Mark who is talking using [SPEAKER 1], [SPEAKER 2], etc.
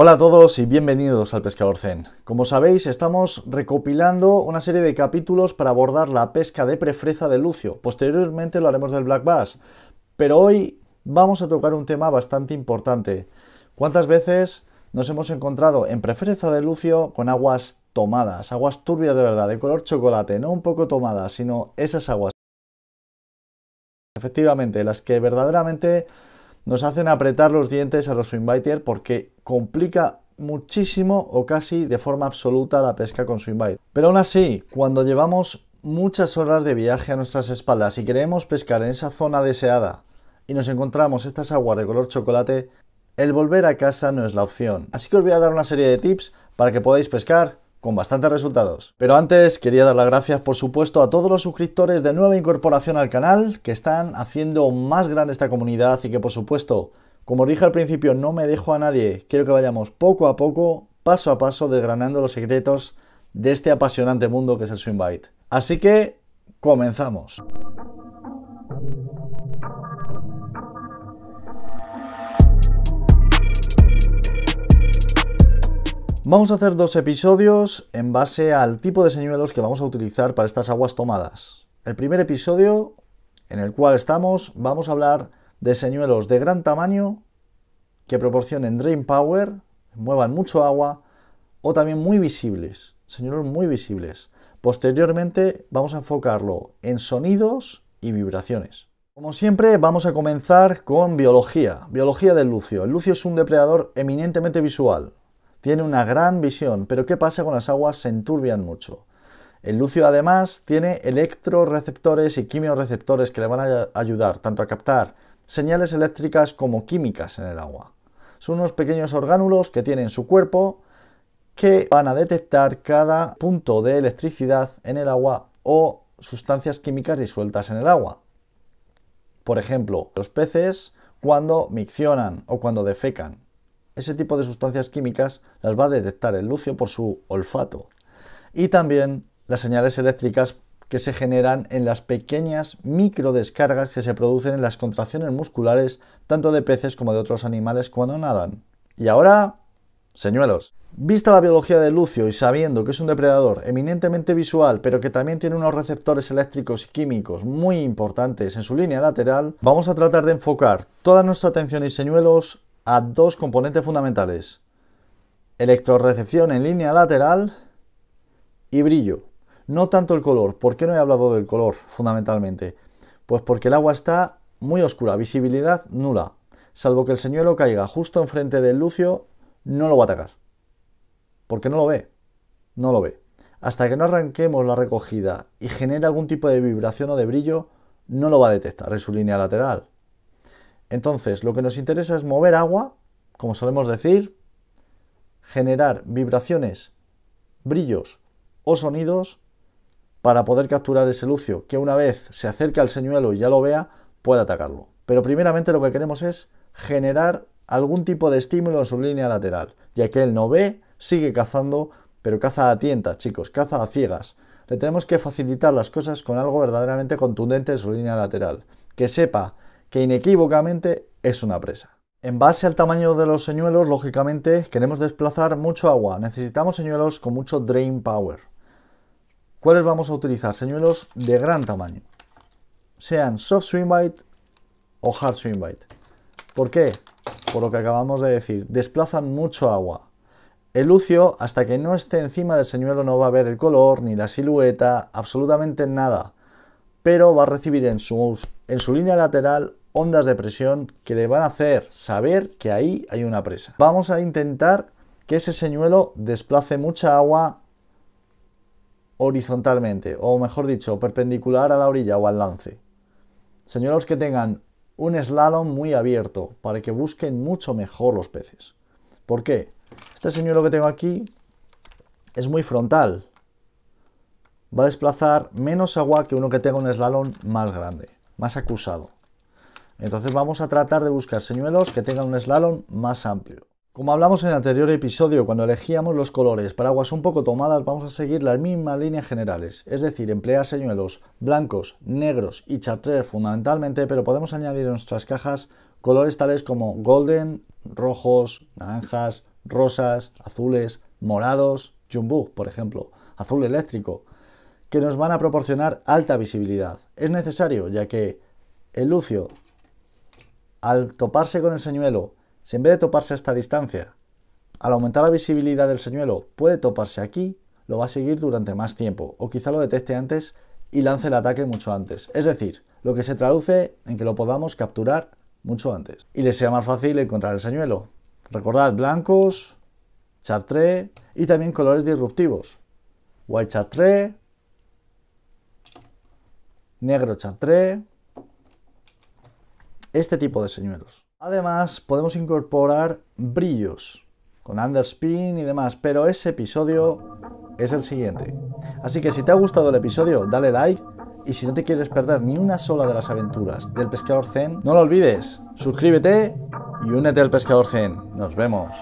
[SPEAKER 1] Hola a todos y bienvenidos al Pescador Zen. Como sabéis, estamos recopilando una serie de capítulos para abordar la pesca de prefreza de Lucio. Posteriormente lo haremos del Black Bass, pero hoy vamos a tocar un tema bastante importante. ¿Cuántas veces nos hemos encontrado en prefreza de Lucio con aguas tomadas, aguas turbias de verdad, de color chocolate, no un poco tomadas, sino esas aguas? Efectivamente, las que verdaderamente nos hacen apretar los dientes a los inviter porque complica muchísimo o casi de forma absoluta la pesca con invite. Pero aún así, cuando llevamos muchas horas de viaje a nuestras espaldas y queremos pescar en esa zona deseada y nos encontramos estas aguas de color chocolate, el volver a casa no es la opción. Así que os voy a dar una serie de tips para que podáis pescar con bastantes resultados. Pero antes quería dar las gracias por supuesto a todos los suscriptores de nueva incorporación al canal que están haciendo más grande esta comunidad y que por supuesto, como dije al principio, no me dejo a nadie. Quiero que vayamos poco a poco, paso a paso, desgranando los secretos de este apasionante mundo que es el Swimbyte. Así que, comenzamos. Vamos a hacer dos episodios en base al tipo de señuelos que vamos a utilizar para estas aguas tomadas. El primer episodio, en el cual estamos, vamos a hablar de señuelos de gran tamaño que proporcionen drain power, muevan mucho agua o también muy visibles, señuelos muy visibles. Posteriormente vamos a enfocarlo en sonidos y vibraciones. Como siempre vamos a comenzar con biología, biología del lucio. El lucio es un depredador eminentemente visual, tiene una gran visión, pero ¿qué pasa con las aguas? Se enturbian mucho. El lucio además tiene electroreceptores y quimioreceptores que le van a ayudar tanto a captar señales eléctricas como químicas en el agua. Son unos pequeños orgánulos que tienen su cuerpo que van a detectar cada punto de electricidad en el agua o sustancias químicas disueltas en el agua. Por ejemplo, los peces cuando miccionan o cuando defecan ese tipo de sustancias químicas las va a detectar el lucio por su olfato. Y también las señales eléctricas que se generan en las pequeñas microdescargas que se producen en las contracciones musculares tanto de peces como de otros animales cuando nadan. Y ahora, señuelos. Vista la biología del Lucio y sabiendo que es un depredador eminentemente visual, pero que también tiene unos receptores eléctricos y químicos muy importantes en su línea lateral, vamos a tratar de enfocar toda nuestra atención y señuelos a dos componentes fundamentales. Electrorecepción en línea lateral y brillo. No tanto el color. ¿Por qué no he hablado del color fundamentalmente? Pues porque el agua está muy oscura, visibilidad nula. Salvo que el señuelo caiga justo enfrente del lucio, no lo va a atacar. Porque no lo ve. No lo ve. Hasta que no arranquemos la recogida y genere algún tipo de vibración o de brillo, no lo va a detectar en su línea lateral. Entonces, lo que nos interesa es mover agua, como solemos decir, generar vibraciones, brillos o sonidos para poder capturar ese lucio, que una vez se acerque al señuelo y ya lo vea, pueda atacarlo. Pero primeramente lo que queremos es generar algún tipo de estímulo en su línea lateral, ya que él no ve, sigue cazando, pero caza a tientas, chicos, caza a ciegas. Le tenemos que facilitar las cosas con algo verdaderamente contundente en su línea lateral, que sepa que inequívocamente es una presa. En base al tamaño de los señuelos, lógicamente queremos desplazar mucho agua. Necesitamos señuelos con mucho drain power. ¿Cuáles vamos a utilizar? Señuelos de gran tamaño. Sean soft swim bite o hard swim bite. ¿Por qué? Por lo que acabamos de decir, desplazan mucho agua. El lucio, hasta que no esté encima del señuelo, no va a ver el color, ni la silueta, absolutamente nada. Pero va a recibir en su, en su línea lateral ondas de presión que le van a hacer saber que ahí hay una presa. Vamos a intentar que ese señuelo desplace mucha agua horizontalmente, o mejor dicho, perpendicular a la orilla o al lance. Señuelos que tengan un slalom muy abierto para que busquen mucho mejor los peces. ¿Por qué? Este señuelo que tengo aquí es muy frontal. Va a desplazar menos agua que uno que tenga un slalom más grande, más acusado. Entonces vamos a tratar de buscar señuelos que tengan un slalom más amplio. Como hablamos en el anterior episodio, cuando elegíamos los colores para aguas un poco tomadas, vamos a seguir las mismas líneas generales, es decir, emplear señuelos blancos, negros y chartreuse fundamentalmente, pero podemos añadir en nuestras cajas colores tales como golden, rojos, naranjas, rosas, azules, morados, jumbo, por ejemplo, azul eléctrico, que nos van a proporcionar alta visibilidad. Es necesario, ya que el lucio al toparse con el señuelo, si en vez de toparse a esta distancia, al aumentar la visibilidad del señuelo, puede toparse aquí, lo va a seguir durante más tiempo, o quizá lo detecte antes y lance el ataque mucho antes. Es decir, lo que se traduce en que lo podamos capturar mucho antes y le sea más fácil encontrar el señuelo. Recordad blancos, chartre y también colores disruptivos. White chartre, negro chartre este tipo de señuelos. Además, podemos incorporar brillos con underspin y demás, pero ese episodio es el siguiente. Así que si te ha gustado el episodio, dale like y si no te quieres perder ni una sola de las aventuras del Pescador Zen, no lo olvides, suscríbete y únete al Pescador Zen. Nos vemos.